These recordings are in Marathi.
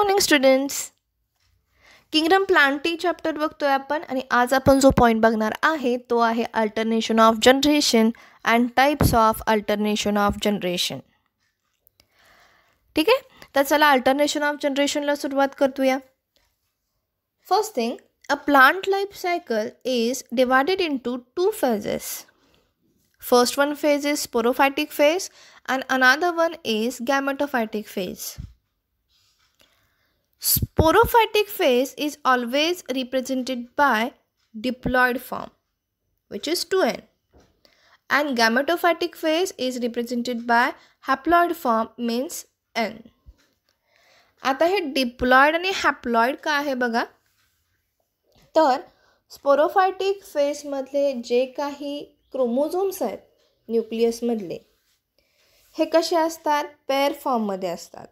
Morning students kingdom plantae chapter बघतोय आपण आणि आज आपण जो पॉईंट बघणार आहे तो आहे alternation of generation and types of alternation of generation ठीक आहे तर चला अल्टरनेशन ऑफ जनरेशनला सुरुवात करतोया first thing a plant life cycle is divided into two phases first one phase is sporophytic phase and another one is gametophytic phase Sporophytic phase is always represented by diploid form which is 2n and gametophytic phase is represented by haploid form means n. आता हे डिप्लॉइड आणि हॅप्लॉइड का आहे बघा तर स्पोरोफायटिक फेसमधले जे काही क्रोमोझोम्स आहेत न्यूक्लियसमधले हे कसे असतात पेअर फॉर्ममध्ये असतात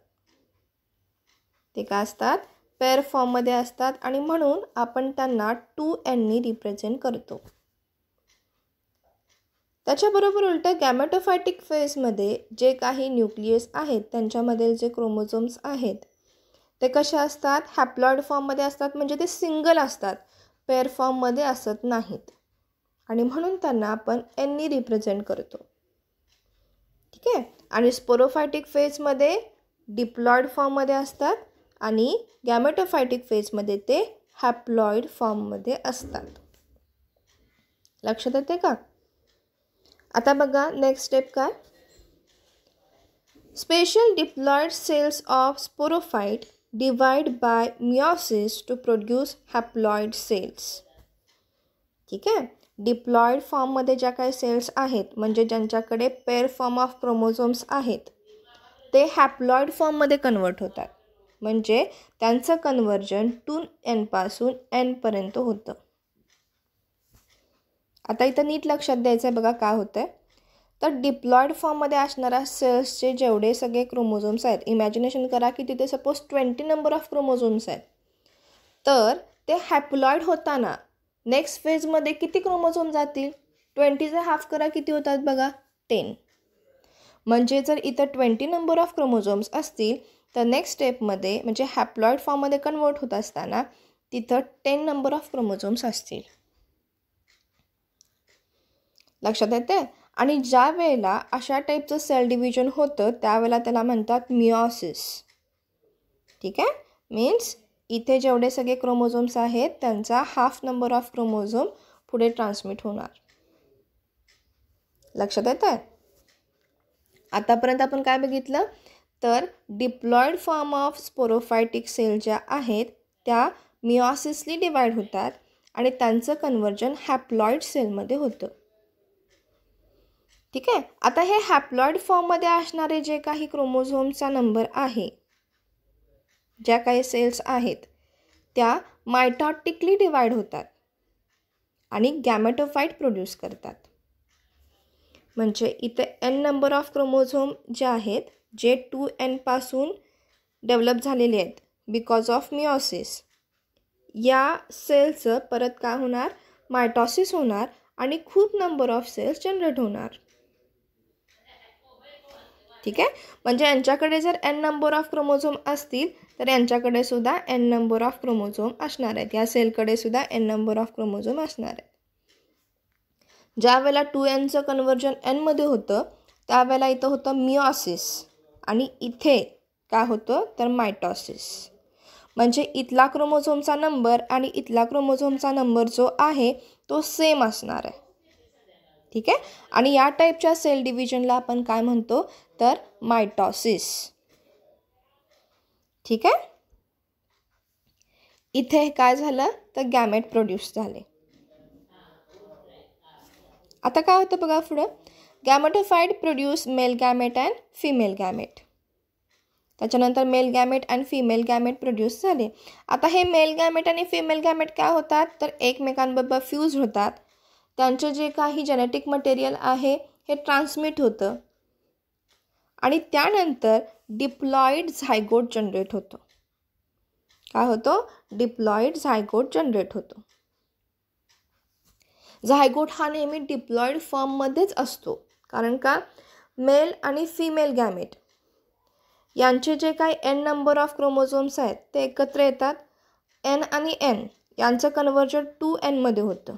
ते काय असतात पेअर फॉर्ममध्ये असतात आणि म्हणून आपण त्यांना टू एननी रिप्रेझेंट करतो त्याच्याबरोबर उलट गॅमॅटोफायटिक फेजमध्ये जे काही न्यूक्लियस आहेत त्यांच्यामधील जे क्रोमोझोम्स आहेत ते कसे असतात हॅप्लॉइड फॉर्ममध्ये असतात म्हणजे ते सिंगल असतात पेअर फॉर्ममध्ये असत नाहीत आणि म्हणून त्यांना आपण एननी रिप्रेझेंट करतो ठीक आहे आणि स्पोरोफायटिक फेजमध्ये डिप्लॉइड फॉर्ममध्ये असतात आणि गॅमेटोफायटिक फेजमध्ये ते हॅप्लॉईड फॉर्ममध्ये असतात लक्षात येते का आता बघा नेक्स्ट स्टेप काय special diploid cells of sporophyte divide by meiosis to produce haploid cells ठीक आहे डिप्लॉईड फॉर्ममध्ये ज्या काही सेल्स आहेत म्हणजे ज्यांच्याकडे पेअर फॉर्म ऑफ क्रोमोझोम्स आहेत ते हॅप्लॉईड फॉर्ममध्ये कन्वर्ट होतात म्हणजे त्यांचं कन्वर्जन टू एनपासून एनपर्यंत होतं आता इथं नीट लक्षात द्यायचं आहे बघा काय होतं आहे तर डिप्लॉईड फॉर्ममध्ये असणारा सेल्सचे जेवढे सगळे क्रोमोझोम्स आहेत इमॅजिनेशन करा की तिथे suppose twenty number of chromosomes आहेत तर ते हॅप्लॉईड होताना नेक्स्ट फेजमध्ये किती क्रोमोझोम जातील ट्वेंटीचे हाफ करा किती होतात बघा टेन म्हणजे जर इतर ट्वेंटी नंबर ऑफ क्रोमोझोम्स असतील तर नेक्स्ट स्टेपमध्ये म्हणजे हॅप्लॉईड फॉर्ममध्ये कन्वर्ट होत असताना तिथं टेन नंबर ऑफ क्रोमोझोम्स असतील लक्षात येते आणि ज्या वेळेला अशा टाईपचं सेल डिव्हिजन होतं त्यावेळेला त्याला म्हणतात मिओसिस ठीक आहे मीन्स इथे जेवढे सगळे क्रोमोझोम्स आहेत त्यांचा हाफ नंबर ऑफ क्रोमोझोम पुढे ट्रान्समिट होणार लक्षात येतं आतापर्यंत आपण काय बघितलं तर diploid form of sporophytic cell ज्या आहेत त्या मिऑसिसली डिवाइड होतात आणि त्यांचं कन्वर्जन हॅप्लॉईड सेलमध्ये होतं ठीक आहे आता हे हॅप्लॉईड फॉर्ममध्ये असणारे जे काही क्रोमोझोमचा नंबर आहे ज्या काही सेल्स आहेत त्या मायटॉटिकली डिवाइड होतात आणि गॅमेटोफाईट प्रोड्यूस करतात म्हणजे इथे एन नंबर ऑफ क्रोमोझोम जे आहेत जे टू एनपासून डेव्हलप झालेले आहेत बिकॉज ऑफ मिऑसिस या सेलचं परत काय होणार मायटॉसिस होणार आणि खूप नंबर ऑफ सेल्स जनरेट होणार ठीक आहे म्हणजे यांच्याकडे जर एन नंबर ऑफ क्रोमोझोम असतील तर यांच्याकडे सुद्धा एन नंबर ऑफ क्रोमोझोम असणार आहेत या सेलकडे सुद्धा एन नंबर ऑफ क्रोमोझोम असणार आहेत ज्यावेळेला टू एनचं कन्वर्जन एनमध्ये होतं त्यावेळेला इथं होतं मिओसिस आणि इथे काय होतं तर मायटॉसिस म्हणजे इथला क्रोमोझोमचा नंबर आणि इथला क्रोमोझोमचा नंबर जो आहे तो सेम असणार आहे ठीक आहे आणि या टाईपच्या सेल डिव्हिजनला आपण काय म्हणतो तर मायटॉसिस ठीक आहे इथे काय झालं तर गॅमेट प्रोड्यूस झाले आता काय होतं बघा पुढं gametophyte produce male gamete and female gamete त्याच्यानंतर male gamete and female gamete produce झाले आता हे मेल गॅमेट आणि फिमेल गॅमेट काय होतात तर एकमेकांबरोबर फ्यूज होतात त्यांचं जे काही जेनेटिक मटेरियल आहे हे ट्रान्समिट होतं आणि त्यानंतर डिप्लॉईड झायगोट जनरेट होतो काय होतो डिप्लॉईड झायगोट जनरेट होतो झायगोट हा नेहमी डिप्लॉईड फॉर्ममध्येच असतो कारण का मेल आणि फिमेल गॅमेट यांचे जे काही एन नंबर ऑफ क्रोमोझोम्स आहेत ते एकत्र येतात एन आणि एन यांचं कन्व्हर्जन टू एनमध्ये होतं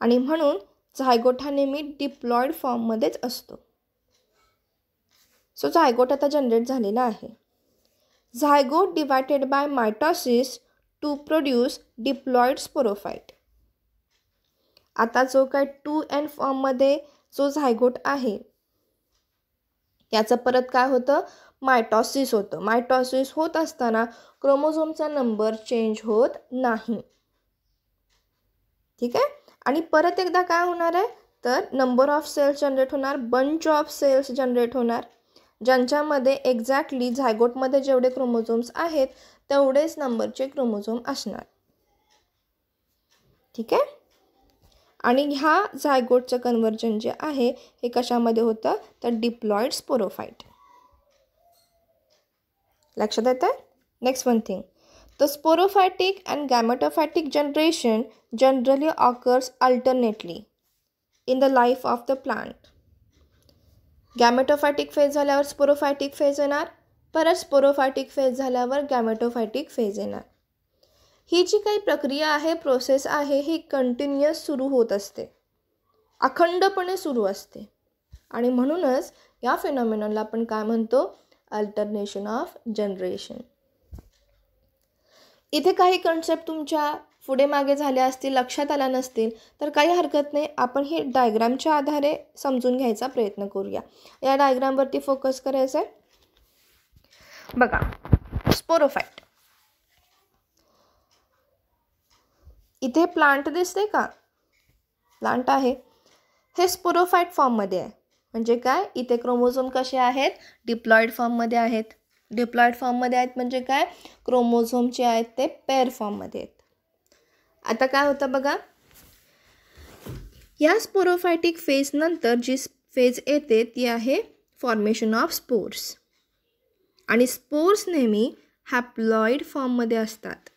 आणि म्हणून झायगोट हा नेहमी डिप्लॉईड फॉर्ममध्येच असतो सो झायगोट आता जनरेट झालेला आहे zygote divided by mitosis to produce diploid sporophyte आता जो काय टू एन फॉर्ममध्ये जो झायगोट आहे याचं परत काय होतं मायटॉसिस होतं मायटॉसिस होत असताना क्रोमोझोमचा नंबर चेंज होत नाही ठीक आहे आणि परत एकदा काय होणार आहे तर नंबर ऑफ सेल्स जनरेट होणार बंच ऑफ सेल्स जनरेट होणार ज्यांच्यामध्ये एक्झॅक्टली झायगोटमध्ये जेवढे क्रोमोझोम्स आहेत तेवढेच नंबरचे क्रोमोझोम असणार ठीक आहे आणि ह्या झायगोटचं कन्वर्जन जे आहे हे कशामध्ये होतं तर डिप्लॉईड स्पोरोफाईट लक्षात येतं आहे next one thing the sporophytic and gametophytic generation generally occurs alternately in the life of the plant gametophytic phase झाल्यावर स्पोरोफॅटिक फेज येणार परत स्पोरोफॅटिक फेज झाल्यावर गॅमेटोफॅटिक फेज येणार ही जी काही प्रक्रिया आहे प्रोसेस आहे ही कंटिन्युअस सुरू होत असते अखंडपणे सुरू असते आणि म्हणूनच या फिनॉमिनॉनला आपण काय म्हणतो अल्टरनेशन ऑफ जनरेशन इथे काही कन्सेप्ट तुमच्या पुढे मागे झाल्या असतील लक्षात आल्या नसतील तर काही हरकत नाही आपण हे डायग्रामच्या आधारे समजून घ्यायचा प्रयत्न करूया या डायग्रामवरती फोकस करायचं आहे बघा स्पोरोफाईट इथे प्लांट दिसते का प्लांट आहे हे स्पोरोफाईट फॉर्ममध्ये आहे म्हणजे काय इथे क्रोमोझोम कसे आहेत डिप्लॉईड फॉर्ममध्ये आहेत डिप्लॉईड फॉर्ममध्ये आहेत म्हणजे काय क्रोमोझोमचे आहेत ते पेअर फॉर्ममध्ये आहेत आता काय होतं बघा या स्पोरोफायटिक फेजनंतर जी फेज येते ती आहे फॉर्मेशन ऑफ स्पोर्स आणि स्पोर्स नेहमी हॅप्लॉईड फॉर्ममध्ये असतात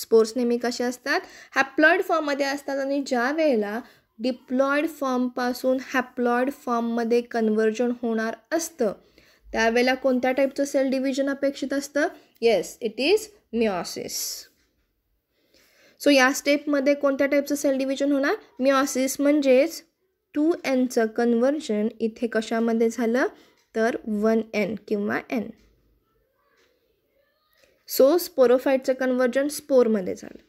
स्पोर्ट्स नेहमी कसे असतात हॅप्लॉइड फॉर्ममध्ये असतात आणि ज्या वेळेला डिप्लॉईड फॉर्मपासून हॅप्लॉइड फॉर्ममध्ये कन्वर्जन होणार असतं त्यावेळेला कोणत्या टाईपचं सेल डिव्हिजन अपेक्षित असतं yes it is meiosis so या स्टेपमध्ये कोणत्या टाईपचं सेल डिव्हिजन होणार मिऑसिस म्हणजेच टू एनचं कन्वर्जन इथे कशामध्ये झालं तर वन एन किंवा एन सो स्पोरोफाईटचं कन्वर्जन स्पोरमध्ये झालं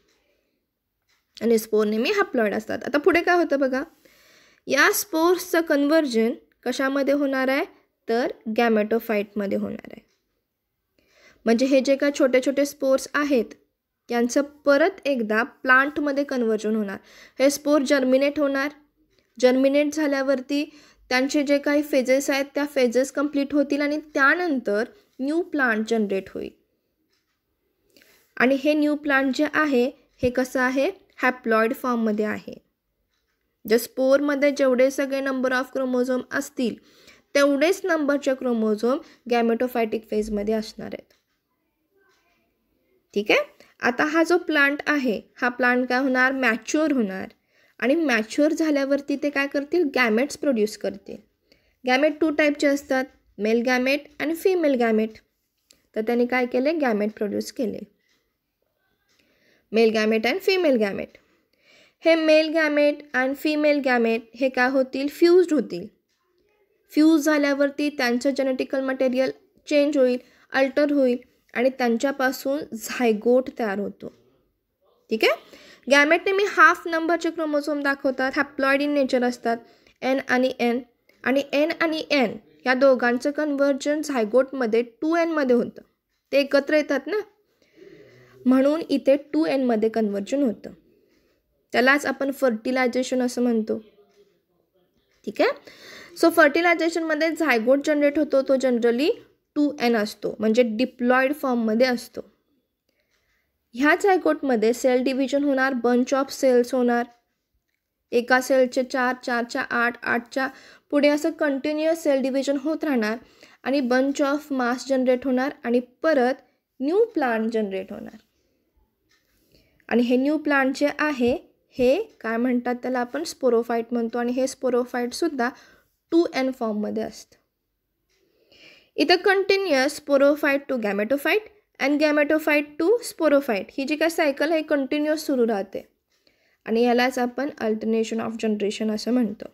आणि स्पोर नेहमी हॅप्लॉइड असतात आता पुढे काय होतं बघा या स्पोर्सचं कन्वर्जन कशामध्ये होणार आहे तर गॅमेटोफाईटमध्ये होणार आहे म्हणजे हे जे काय छोटे छोटे स्पोर्स आहेत यांचं परत एकदा प्लांटमध्ये कन्वर्जन होणार हे स्पोर जर्मिनेट होणार जर्मिनेट झाल्यावरती त्यांचे जे काही फेजेस आहेत त्या फेजेस कंप्लीट होतील आणि त्यानंतर न्यू प्लांट जनरेट होईल आणि हे न्यू प्लांट जे आहे हे कसं आहे हॅप्लॉइड फॉर्ममध्ये आहे जर स्पोरमध्ये जेवढे सगळे नंबर ऑफ क्रोमोझोम असतील तेवढेच नंबरचे क्रोमोझोम गॅमेटोफायटिक फेजमध्ये असणार आहेत ठीक आहे आता हा जो प्लांट आहे हा प्लांट काय होणार मॅच्युअर होणार आणि मॅच्युअर झाल्यावरती ते काय करतील गॅमेट्स प्रोड्यूस करतील गॅमेट टू टाईपचे असतात मेल गॅमेट आणि फिमेल गॅमेट तर त्यांनी काय केले गॅमेट प्रोड्यूस केले male gamete and female gamete हे male gamete and female gamete हे काय होतील फ्यूज्ड होतील फ्यूज झाल्यावरती त्यांचं जेनेटिकल मटेरियल चेंज होईल अल्टर होईल आणि त्यांच्यापासून झायगोट तयार होतो ठीक आहे गॅमेट मी हाफ नंबरचे क्रोमोझोम दाखवतात हॅप्लॉइड इन नेचर असतात एन आणि एन आणि एन आणि एन या दोघांचं कन्व्हर्जन झायगोटमध्ये टू एनमध्ये होतं ते एकत्र येतात ना म्हणून इथे टू एनमध्ये कन्वर्जन होतं त्यालाच आपण फर्टिलायझेशन असं म्हणतो ठीक आहे सो फर्टिलायझेशनमध्ये झायगोट जनरेट होतो तो जनरली टू एन असतो म्हणजे डिप्लॉईड फॉर्ममध्ये असतो ह्या झायगोटमध्ये सेल डिव्हिजन होणार बंच ऑफ सेल्स होणार एका सेलचे चार चारच्या आठ आठच्या पुढे असं कंटिन्युअस सेल डिव्हिजन होत राहणार आणि बंच ऑफ मास जनरेट होणार आणि परत न्यू प्लांट जनरेट होणार आणि हे न्यू प्लांट जे आहे हे काय म्हणतात त्याला आपण स्पोरोफाईट म्हणतो आणि हे स्पोरोफाईटसुद्धा टू एन फॉर्ममध्ये असतं इथं continuous sporophyte to gametophyte and gametophyte to sporophyte ही जी काय सायकल आहे कंटिन्युअस सुरू राहते आणि यालाच आपण अल्टरनेशन ऑफ जनरेशन असं म्हणतो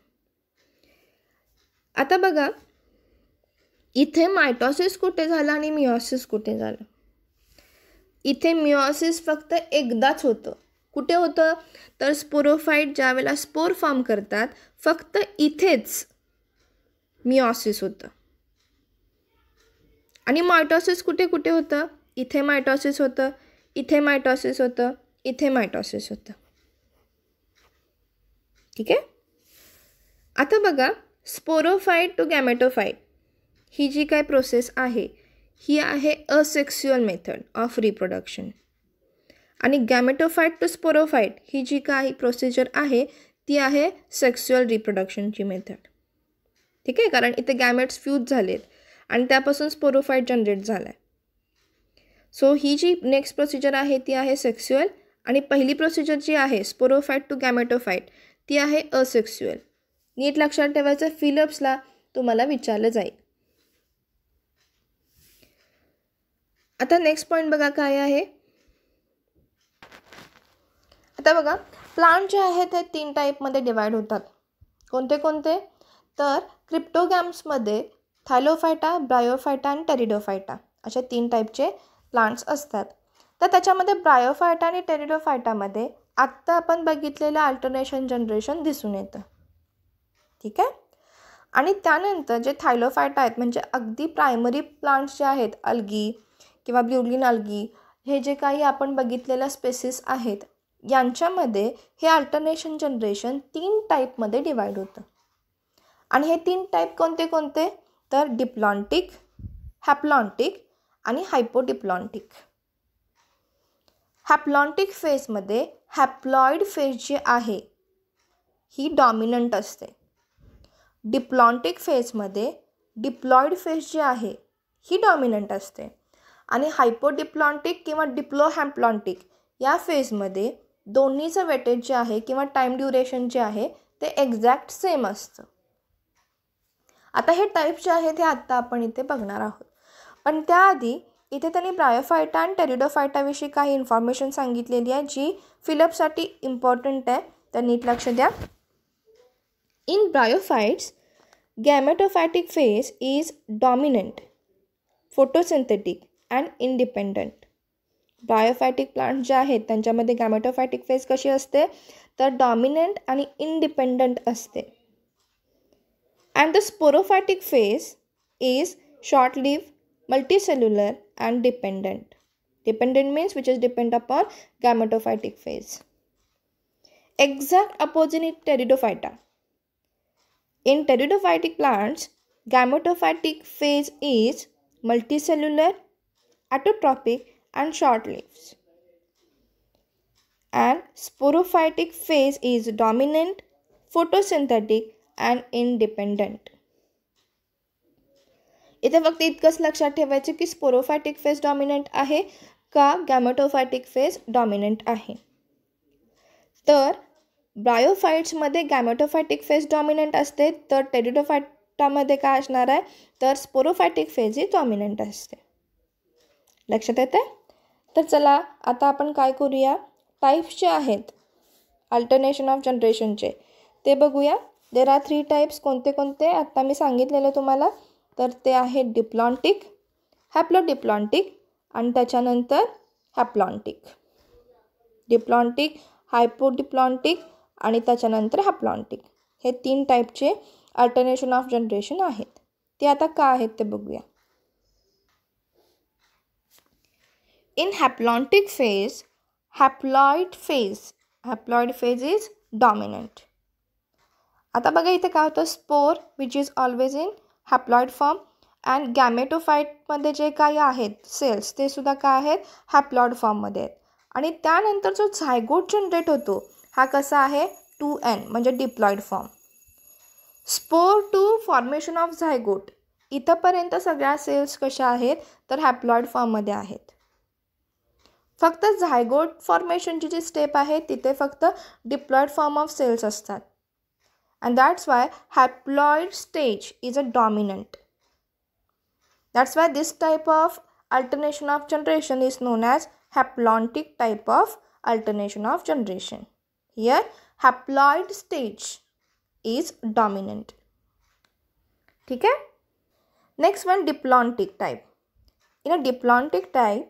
आता बघा इथे मायटॉसिस कुठे झाला आणि मिओसिस कुठे झालं इथे मिऑसिस फक्त एकदाच होतं कुठे होतं तर स्पोरोफाईट वेळेला स्पोर फॉर्म करतात फक्त इथेच मिऑसिस होतं आणि मायटॉसिस कुठे कुठे होतं इथे मायटॉसिस होतं इथे मायटॉसिस होतं इथे मायटॉसिस होतं ठीक आहे आता बघा स्पोरोफाईट टू गॅमेटोफाईट ही जी काय प्रोसेस आहे ही आहे असेक्स्युअल मेथड ऑफ रिप्रोडक्शन आणि गॅमेटोफाईट टू स्पोरोफाईट ही जी काही प्रोसिजर आहे ती आहे सेक्स्युअल रिप्रोडक्शनची मेथड ठीक आहे कारण इथे गॅमेट्स फ्यूज झालेत आणि त्यापासून स्पोरोफाईट जनरेट झाला आहे सो ही जी नेक्स्ट प्रोसिजर आहे ती आहे सेक्स्युअल आणि पहिली प्रोसिजर जी आहे स्पोरोफाईट टू गॅमेटोफाईट ती आहे असेक्स्युअल नीट लक्षात ठेवायचं फिलअप्सला तुम्हाला विचारलं जाईल आता नेक्स्ट पॉईंट बघा काय आहे आता बघा प्लांट जे आहेत ते तीन टाईपमध्ये डिवाईड होतात कोणते कोणते तर क्रिप्टोगॅम्समध्ये थायलोफायटा ब्रायोफायटा आणि टेरिडोफायटा असे तीन टाईपचे प्लांट्स असतात तर त्याच्यामध्ये ब्रायोफायटा आणि टेरिडोफायटामध्ये आत्ता आपण बघितलेलं अल्टरनेशन जनरेशन दिसून येतं ठीक आहे आणि त्यानंतर जे थायलोफायटा आहेत म्हणजे अगदी प्रायमरी प्लांट्स जे आहेत अल्गी किंवा ब्ल्युलिन आल्गी हे जे काही आपण बघितलेल्या स्पेसिस आहेत यांच्यामध्ये हे अल्टरनेशन जनरेशन तीन टाईपमध्ये डिवाईड होतं आणि हे तीन टाईप कोणते कोणते तर डिप्लॉन्टिक हॅप्लॉन्टिक आणि हायपोडिप्लॉन्टिक हॅप्लॉन्टिक फेजमध्ये हॅप्लॉइड फेज जी आहे ही डॉमिनंट असते डिप्लॉन्टिक फेजमध्ये डिप्लॉइड फेज जी आहे ही डॉमिनंट असते आणि हायपोडिप्लॉन्टिक किंवा डिप्लोहॅम्प्लॉन्टिक या फेजमध्ये दोन्हीचं वेटेज जे आहे किंवा टाईम ड्युरेशन जे आहे ते एक्झॅक्ट सेम असतं आता हे टाईप जे आहे ते आत्ता आपण इथे बघणार आहोत पण त्याआधी इथे त्यांनी ब्रायोफायटा आणि टेरिडोफायटाविषयी काही इन्फॉर्मेशन सांगितलेली आहे जी फिलअपसाठी इम्पॉर्टंट आहे तर नीट लक्ष द्या in bryophytes gametophytic phase is dominant photosynthetic and independent bryophytic plant जे आहेत त्यांच्यामध्ये गॅमॅटोफॅटिक फेज कशी असते तर डॉमिनंट आणि इंडिपेंडंट असते and the sporophytic phase is short live multicellular and dependent. Dependent means which is depend upon gametophytic phase. Exact opposite in In teridophytic plants, gametophytic phase is multicellular autotrophic and short-lived. And sporophytic phase is dominant, photosynthetic and independent. इथे फक्त इतकंच लक्षात ठेवायचं की स्पोरोफायटिक फेस डॉमिनंट आहे का गॅमेटोफायटिक फेज डॉमिनंट आहे तर ब्रायोफाईट्समध्ये गॅमेटोफायटिक फेस डॉमिनंट असते तर टेडिटोफायटामध्ये काय असणार आहे तर स्पोरोफायटिक फेज ही डॉमिनंट असते लक्षात येते तर चला आता आपण काय करूया टाईप्स जे आहेत अल्टरनेशन ऑफ जनरेशनचे ते बघूया देर आर थ्री टाईप्स कोणते कोणते आत्ता मी सांगितलेलं तुम्हाला तर ते आहे डिप्लॉन्टिक हॅप्लो डिप्लॉन्टिक आणि त्याच्यानंतर हॅप्लॉन्टिक डिप्लॉन्टिक हायपो आणि त्याच्यानंतर हॅप्लॉन्टिक हे तीन टाईपचे अल्टरनेशन ऑफ जनरेशन आहेत ते आता का आहेत ते बघूया In haplontic phase, haploid phase, haploid phase is dominant. आता बघा इथे काय होतं spore which is always in haploid form and गॅमेटोफाईटमध्ये जे काही आहेत सेल्स ते सुद्धा काय आहेत हॅप्लॉईड फॉर्ममध्ये आहेत आणि त्यानंतर जो झायगोट जनरेट होतो हा कसा आहे टू एन म्हणजे diploid form spore to formation of zygote इथंपर्यंत सगळ्या सेल्स कशा आहेत तर हॅप्लॉइड फॉर्ममध्ये आहेत फक्त झायगोट फॉर्मेशनची जी स्टेप आहे तिथे फक्त डिप्लॉईड फॉर्म ऑफ सेल्स असतात and that's why haploid stage is a dominant that's why this type of alternation of generation is known as haplontic type of alternation of generation here haploid stage is dominant ठीक आहे next one diplontic type in a diplontic type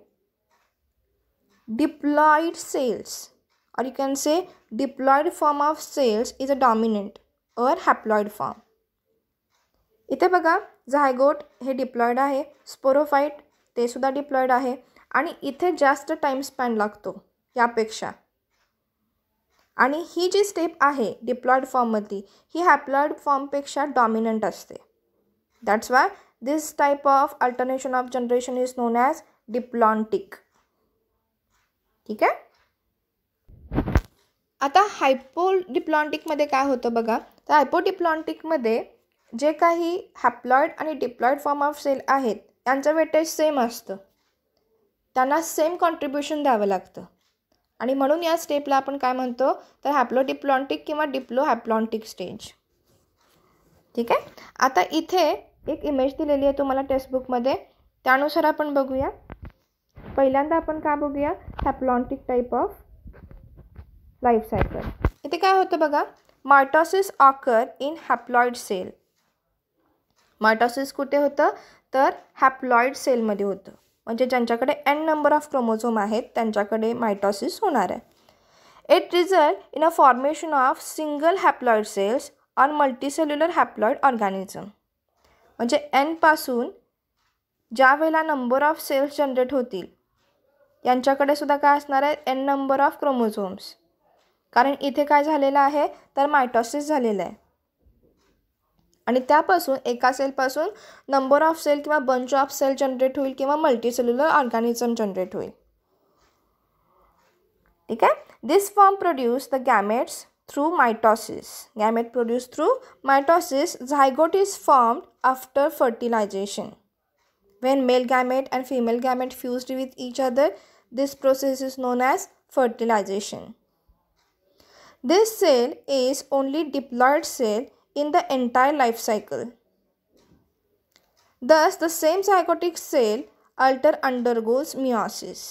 diploid cells or you can say diploid form of cells is a dominant or haploid form इथे बघा झायगोट हे डिप्लॉईड आहे स्पोरोफाईट ते सुद्धा डिप्लॉइड आहे आणि इथे जास्त टाइम स्पेंड लागतो यापेक्षा आणि ही जी स्टेप आहे डिप्लॉईड फॉर्ममधली ही हॅप्लॉईड फॉर्मपेक्षा डॉमिनंट असते that's why this type of alternation of generation is known as diplontic ठीक आहे आता डिप्लॉन्टिकमध्ये काय होतं बघा तर हायपोडिप्लॉन्टिकमध्ये जे काही हॅप्लॉईड आणि डिप्लॉईड फॉर्म ऑफ सेल आहेत त्यांचं वेटेज सेम असतं त्यांना सेम कॉन्ट्रीब्युशन द्यावं लागतं आणि म्हणून या स्टेपला आपण काय म्हणतो तर हॅप्लोडिप्लॉन्टिक किंवा डिप्लो हॅप्लॉन्टिक स्टेज ठीक आहे आता इथे एक इमेज दिलेली आहे तुम्हाला टेक्स्टबुकमध्ये त्यानुसार आपण बघूया पहिल्यांदा आपण काय बघूया haplontic type of life cycle इथे काय होतं बघा mitosis occur in haploid cell mitosis कुठे होतं तर हॅप्लॉइड सेलमध्ये होतं म्हणजे ज्यांच्याकडे एन नंबर ऑफ क्रोमोझोम आहेत त्यांच्याकडे मायटॉसिस होणार आहे it result in a formation of single haploid cells on multicellular haploid organism म्हणजे एनपासून ज्या वेळेला नंबर ऑफ सेल्स जनरेट होतील यांच्याकडे सुद्धा काय असणार आहे एन नंबर ऑफ क्रोमोझोम्स कारण इथे काय झालेलं आहे तर मायटॉसिस झालेलं आहे आणि त्यापासून एका सेलपासून नंबर ऑफ सेल किंवा बंच ऑफ सेल जनरेट होईल किंवा मल्टीसेल्युलर ऑर्गॅनिझम जनरेट होईल ठीक आहे this form produce the gametes through mitosis gamete produce through mitosis zygote is formed after fertilization when male gamete and female gamete fused with each other this process is known as fertilization this cell is only diploid cell in the entire life cycle thus the same zygotic cell alter undergoes meiosis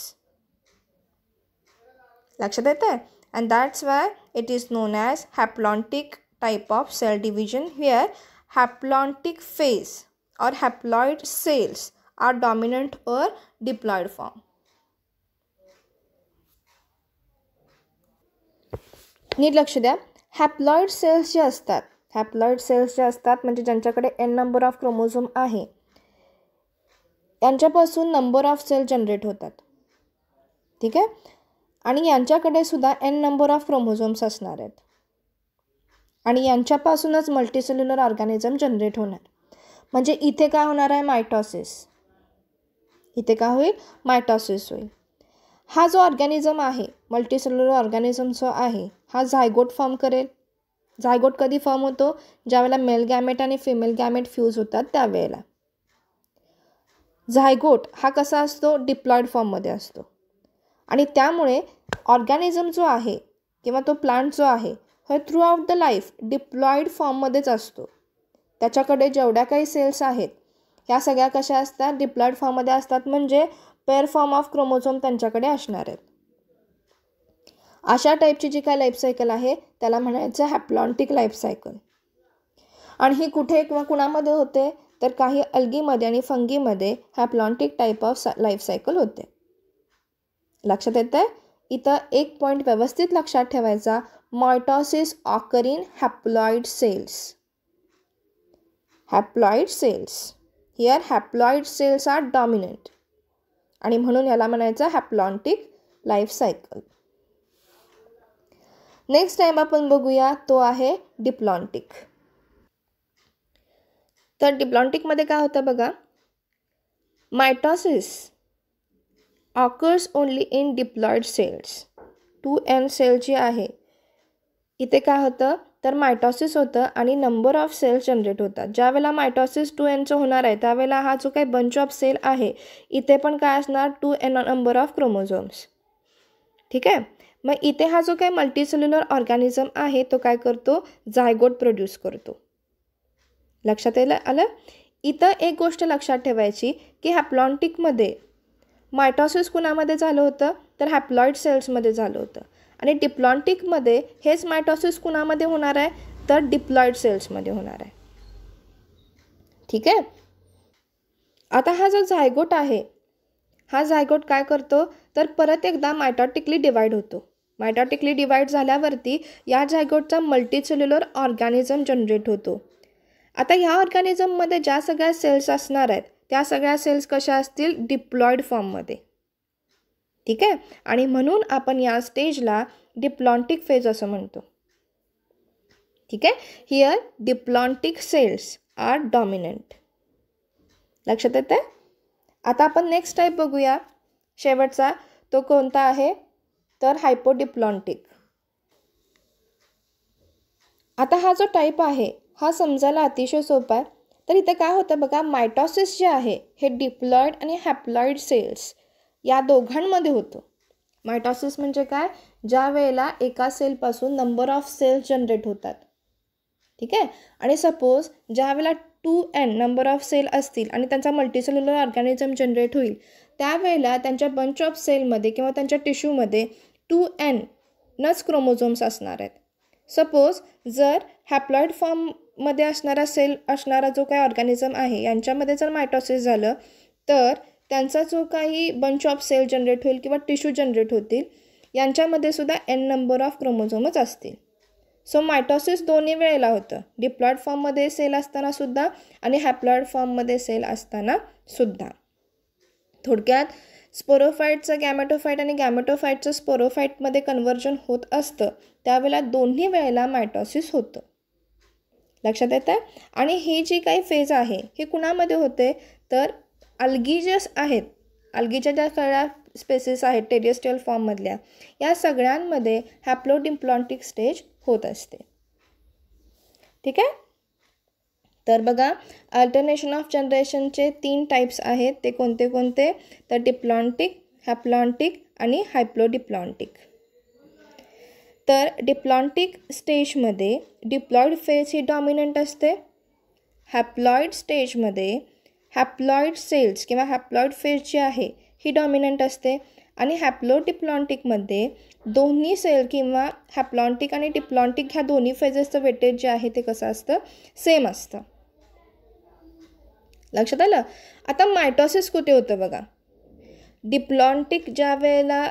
and that's why it is known as haplontic type of cell division where haplontic phase or haploid cells are dominant or diploid form. नीट लक्ष द्या हॅप्लॉइड सेल्स जे असतात हॅप्लॉईड सेल्स जे असतात म्हणजे ज्यांच्याकडे एन नंबर ऑफ क्रोमोझोम आहे यांच्यापासून नंबर ऑफ सेल जनरेट होतात ठीक आहे आणि यांच्याकडे सुद्धा एन नंबर ऑफ क्रोमोझोम्स असणार आहेत आणि यांच्यापासूनच मल्टीसेल्युलर ऑर्गॅनिझम जनरेट होणार म्हणजे इथे काय होणार आहे मायटॉसिस इथे काय होईल मायटॉसिस होईल हा जो ऑर्गॅनिझम आहे मल्टीसेल्युलर ऑर्गॅनिझम जो आहे हा झायगोट फॉर्म करेल झायगोट कधी फॉर्म होतो ज्यावेळेला मेल गॅमेट आणि फिमेल गॅमेट फ्यूज होतात त्यावेळेला झायगोट हा कसा असतो डिप्लॉईड फॉर्ममध्ये असतो आणि त्यामुळे ऑर्गॅनिझम जो आहे किंवा तो प्लांट जो आहे हा throughout the life diploid फॉर्ममध्येच असतो त्याच्याकडे जेवढ्या काही सेल्स आहेत ह्या सगळ्या कशा असतात डिप्लॉइड फॉर्ममध्ये असतात म्हणजे पेअर फॉर्म ऑफ क्रोमोझोम त्यांच्याकडे असणार आहेत अशा टाईपची जी काय लाईफसायकल आहे त्याला म्हणायचं हॅप्लॉन्टिक लाईफसायकल आणि ही कुठे किंवा कुणामध्ये होते तर काही अल्गीमध्ये आणि फंगीमध्ये हॅप्लॉन्टिक टाईप ऑफ लाईफसायकल होते लक्षात येतं आहे इथं एक पॉईंट व्यवस्थित लक्षात ठेवायचा mitosis occur in haploid cells haploid cells here cells are dominant आणि म्हणून याला म्हणायचं haplontic life cycle next time आपण बघूया तो आहे डिप्लॉन्टिक तर डिप्लॉन्टिकमध्ये काय होतं बघा mitosis occurs only in diploid cells two M cell जी आहे इथे काय होतं तर मायटॉसिस होतं आणि नंबर ऑफ सेल जनरेट होतात ज्यावेळेला मायटॉसिस टू एनचं होणार आहे त्यावेळेला हा जो काही बंच ऑफ सेल आहे इथे पण काय असणार two N number of chromosomes ठीक आहे मग इथे हा जो काही मल्टीसेल्युलर ऑर्गॅनिझम आहे तो काय करतो झायगोट प्रोड्यूस करतो लक्षात यायला आलं इथं एक गोष्ट लक्षात ठेवायची की हॅप्लॉन्टिकमध्ये मायटॉसिस कुणामध्ये झालं होतं तर हॅप्लॉइड सेल्समध्ये झालं होतं आणि डिप्लॉन्टिकमध्ये हेच मायटॉसिस कुणामध्ये होणार आहे तर डिप्लॉईड सेल्समध्ये होणार आहे ठीक आहे आता हा जो झायगोट आहे हा झायगोट काय करतो तर परत एकदा मायटॉटिकली डिवाइड होतो मायटॉटिकली डिवाइड झाल्यावरती या झायगोटचा मल्टीसेल्युलर ऑर्गॅनिझम जनरेट होतो आता ह्या ऑर्गॅनिझममध्ये ज्या सगळ्या सेल्स असणार आहेत त्या सगळ्या सेल्स कशा असतील डिप्लॉईड फॉर्ममध्ये ठीक आहे आणि म्हणून आपण या स्टेजला डिप्लॉन्टिक फेज असं म्हणतो ठीक आहे here diplontic cells are dominant लक्षात येतं आहे आता आपण नेक्स्ट टाईप बघूया शेवटचा तो कोणता आहे तर हायपोडिप्लॉन्टिक आता हा जो टाईप आहे हा समजायला अतिशय सोपा आहे तर इथं काय होतं बघा मायटॉसिस जे आहे हे डिप्लॉईड आणि हॅप्लॉईड सेल्स या दोघांमध्ये होतो मायटॉसिस म्हणजे काय ज्या वेळेला एका सेलपासून नंबर ऑफ सेल्स जनरेट होतात ठीक आहे आणि सपोज ज्या वेळेला two N number of cell असतील आणि त्यांचा मल्टीसेल्युलर ऑर्गॅनिझम जनरेट होईल त्यावेळेला त्यांच्या बंच ऑफ सेलमध्ये किंवा त्यांच्या टिश्यूमध्ये टू एन नच क्रोमोझोम्स असणार आहेत सपोज जर हॅप्लॉइड फॉर्ममध्ये असणारा सेल असणारा जो काय ऑर्गॅनिझम आहे यांच्यामध्ये जर मायटॉसिस झालं तर त्यांचा जो काही बंच ऑफ सेल जनरेट होईल किंवा टिश्यू जनरेट होतील यांच्यामध्ये सुद्धा एन नंबर ऑफ क्रोमोझोमच असतील सो मायटॉसिस दोन्ही वेळेला होतं डिप्लॉइड फॉर्ममध्ये सेल असताना सुद्धा आणि हॅप्लॉइड फॉर्ममध्ये सेल असताना सुद्धा थोडक्यात स्पोरोफाईटचं गॅमेटोफाईट आणि गॅमेटोफाईटचं स्पोरोफाईटमध्ये कन्वर्जन होत असतं त्यावेळेला दोन्ही वेळेला मायटॉसिस होतं लक्षात येतं आणि ही जी काही फेज आहे हे कुणामध्ये होते तर अल्गीजस आहेत अल्गीच्या ज्या सगळ्या स्पेसेस आहेत टेरिस्ट्रियल फॉर्ममधल्या या सगळ्यांमध्ये हॅप्लोडिम्प्लॉन्टिक स्टेज होत असते ठीक आहे तर बघा अल्टरनेशन ऑफ जनरेशनचे तीन टाईप्स आहेत ते कोणते कोणते तर डिप्लॉन्टिक हॅप्लॉन्टिक आणि डिप्लॉन्टिक तर डिप्लॉन्टिक स्टेजमध्ये डिप्लॉईड फेज ही डॉमिनंट असते हॅप्लॉईड स्टेजमध्ये हॅप्लॉईड सेल्स किंवा हॅप्लॉईड फेज जी आहे ही डॉमिनंट असते आणि हॅप्लोटिप्लॉन्टिकमध्ये दोन्ही सेल किंवा हॅप्लॉन्टिक आणि डिप्लॉन्टिक ह्या दोन्ही फेजेसचं वेटेज जे आहे ते कसं असतं सेम असतं लक्षात आलं आता मायटॉसिस कुठे होतं बघा डिप्लॉन्टिक ज्या वेळेला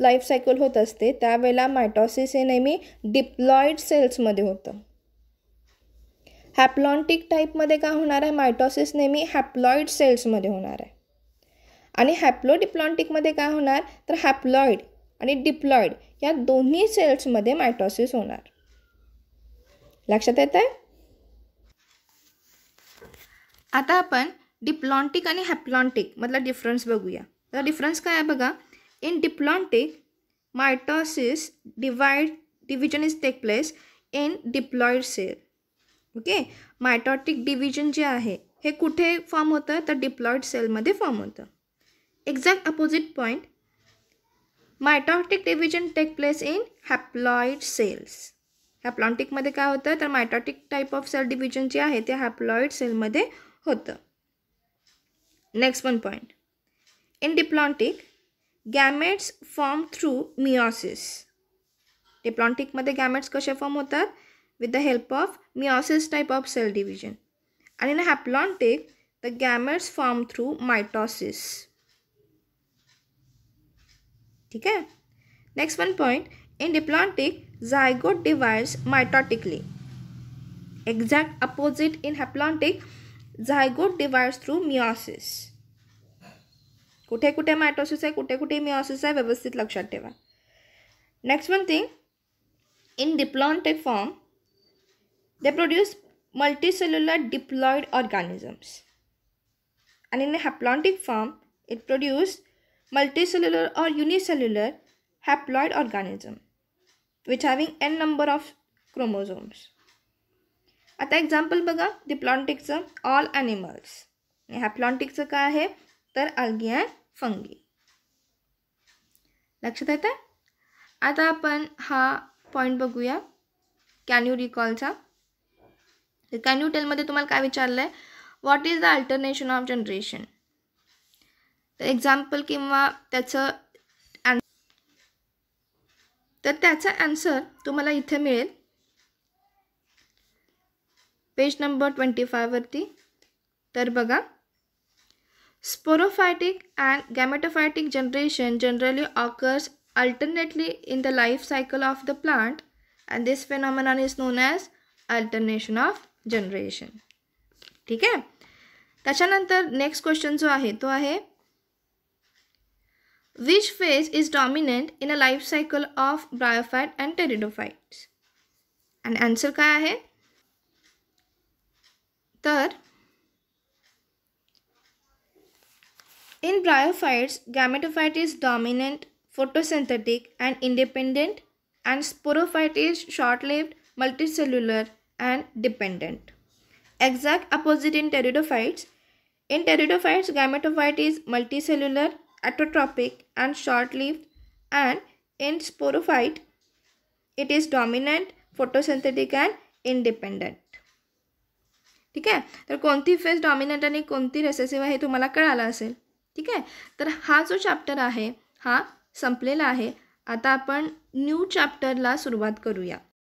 लाईफ सायकल होत असते त्यावेळेला मायटॉसिस हे नेहमी डिप्लॉईड सेल्समध्ये होतं हॅप्लॉन्टिक टाईपमध्ये काय होणार आहे मायटॉसिस नेहमी हॅप्लॉइड सेल्समध्ये होणार आहे आणि डिप्लॉन्टिकमध्ये काय होणार तर हॅप्लॉइड आणि डिप्लॉईड या दोन्ही सेल्समध्ये मायटॉसिस होणार लक्षात येत आहे आता आपण डिप्लॉन्टिक आणि हॅप्लॉन्टिक मधला डिफरन्स बघूया तर डिफरन्स काय आहे बघा in diplontic mitosis divide division is take place in diploid cell okay mitotic division जे आहे हे कुठे फॉर्म होतं तर डिप्लॉईड सेलमध्ये फॉर्म होतं exact opposite point mitotic division take place in haploid cells हॅप्लॉन्टिकमध्ये काय होतं तर mitotic type of cell division जे आहे ते हॅप्लॉईड सेलमध्ये होतं next one point in diplontic gametes form through meiosis डिप्लॉन्टिकमध्ये गॅमेट्स कसे फॉर्म होतात with the help of meiosis type of cell division. And in a haplontic, the gametes form through mitosis. Okay? Next one point. In diplontic, zygote divides mitotically. Exact opposite in haplontic, zygote divides through meiosis. कुठे कुठे मायटोसिस आहे कुठे कुठे मिओसिस आहे व्यवस्थित लक्षात ठेवा next one thing in diplontic form they produce multicellular diploid organisms आणि in the haplontic form it produce multicellular or unicellular haploid organism which having N number of chromosomes आता एक्झाम्पल बघा डिप्लॉन्टिकचं ऑल ॲनिमल्स आणि हॅप्लॉन्टिकचं काय आहे तर अग्न फंगी लक्षात येतं आता आपण हा पॉईंट बघूया कॅन यू रिकॉलचा कॅन मध्ये तुम्हाला काय विचारलं आहे what is the alternation of generation तर एक्झाम्पल किंवा त्याचं तर त्याचा आन्सर तुम्हाला इथे मिळेल पेज नंबर ट्वेंटी फायवरती तर बघा sporophytic and gametophytic generation generally occurs alternately in the life cycle of the plant and this phenomenon is known as alternation of generation ठीक आहे त्याच्यानंतर नेक्स्ट क्वेश्चन जो आहे तो आहे which phase is dominant in a life cycle of bryophyte and pteridophytes and answer काय आहे तर in bryophytes gametophyte is dominant photosynthetic and independent and sporophyte is short lived multicellular and dependent. Exact opposite in pteridophytes. In pteridophytes, gametophyte is multicellular, autotropic, and short-lived and in sporophyte, it is dominant, photosynthetic and independent. ठीक आहे तर कोणती फेज डॉमिनंट आणि कोणती रेसेसिव्ह आहे तुम्हाला कळालं असेल ठीक आहे तर हा जो चॅप्टर आहे हा संपलेला आहे आता आपण न्यू चॅप्टरला सुरुवात करूया